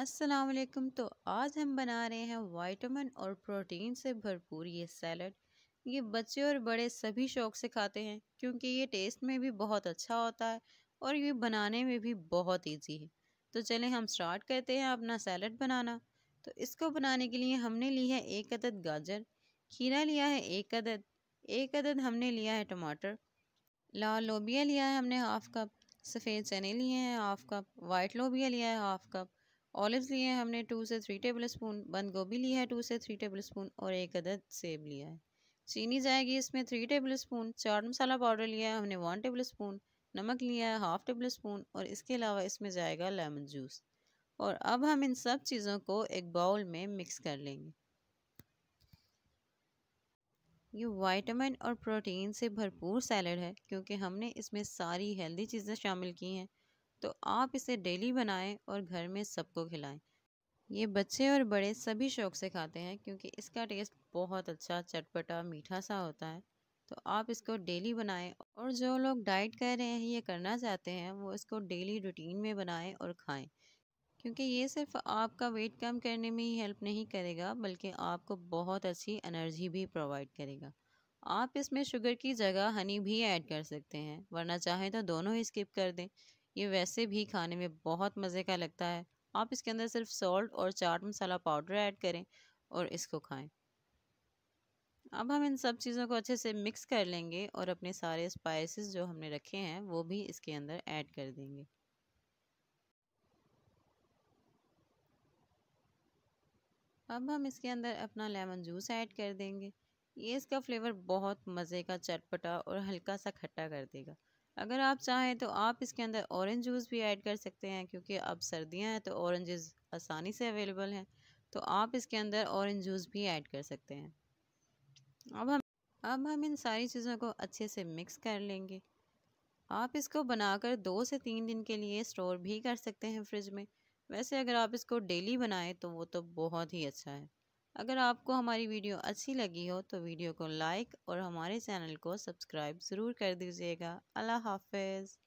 अस्सलाम तो आज हम बना रहे हैं वाइटमिन और प्रोटीन से भरपूर ये सैलड ये बच्चे और बड़े सभी शौक से खाते हैं क्योंकि ये टेस्ट में भी बहुत अच्छा होता है और ये बनाने में भी बहुत इजी है तो चलें हम स्टार्ट करते हैं अपना सैलड बनाना तो इसको बनाने के लिए हमने ली है एक अदद गाजर खीरा लिया है एक अदद एक अदद हमने लिया है टमाटर लाल लोबिया लिया है हमने हाफ़ कप सफ़ेद चने लिए हैं हाफ़ कप वाइट लोबिया लिया है हाफ़ कप ऑलिव लिए हैं हमने टू से थ्री टेबल स्पून बंद गोभी ली है टू से थ्री टेबल स्पून और एक अदद सेब लिया है चीनी जाएगी इसमें three tablespoon chaat masala powder लिया है हमने वन टेबल स्पून नमक लिया है हाफ टेबल स्पून और इसके अलावा इसमें जाएगा लेमन जूस और अब हम इन सब चीज़ों को एक बाउल में मिक्स कर लेंगे ये वाइटामिन और प्रोटीन से भरपूर सैलड है क्योंकि हमने इसमें सारी हेल्दी चीज़ें शामिल की हैं तो आप इसे डेली बनाएं और घर में सबको खिलाएं ये बच्चे और बड़े सभी शौक से खाते हैं क्योंकि इसका टेस्ट बहुत अच्छा चटपटा मीठा सा होता है तो आप इसको डेली बनाएं और जो लोग डाइट कर रहे हैं ये करना चाहते हैं वो इसको डेली रूटीन में बनाएं और खाएं क्योंकि ये सिर्फ आपका वेट कम करने में ही हेल्प नहीं करेगा बल्कि आपको बहुत अच्छी एनर्जी भी प्रोवाइड करेगा आप इसमें शुगर की जगह हनी भी ऐड कर सकते हैं वरना चाहें तो दोनों ही स्किप कर दें ये वैसे भी खाने में बहुत मज़े का लगता है आप इसके अंदर सिर्फ सॉल्ट और चाट मसाला पाउडर ऐड करें और इसको खाएं अब हम इन सब चीज़ों को अच्छे से मिक्स कर लेंगे और अपने सारे स्पाइसेस जो हमने रखे हैं वो भी इसके अंदर ऐड कर देंगे अब हम इसके अंदर अपना लेमन जूस ऐड कर देंगे ये इसका फ्लेवर बहुत मज़े का चटपटा और हल्का सा खट्टा कर देगा अगर आप चाहें तो आप इसके अंदर ऑरेंज जूस भी ऐड कर सकते हैं क्योंकि अब सर्दियां हैं तो ऑरेंजेस आसानी से अवेलेबल हैं तो आप इसके अंदर ऑरेंज जूस भी ऐड कर सकते हैं अब हम अब हम इन सारी चीज़ों को अच्छे से मिक्स कर लेंगे आप इसको बनाकर दो से तीन दिन के लिए स्टोर भी कर सकते हैं फ्रिज में वैसे अगर आप इसको डेली बनाएं तो वो तो बहुत ही अच्छा है अगर आपको हमारी वीडियो अच्छी लगी हो तो वीडियो को लाइक और हमारे चैनल को सब्सक्राइब ज़रूर कर दीजिएगा अल्लाह हाफिज़